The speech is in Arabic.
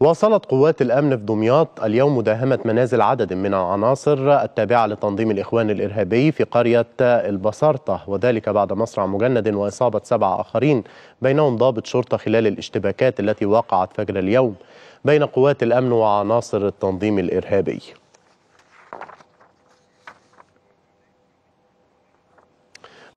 واصلت قوات الأمن في دمياط اليوم مداهمة منازل عدد من العناصر التابعة لتنظيم الإخوان الإرهابي في قرية البصرطه وذلك بعد مصرع مجند وإصابة سبعة آخرين بينهم ضابط شرطة خلال الاشتباكات التي وقعت فجر اليوم بين قوات الأمن وعناصر التنظيم الإرهابي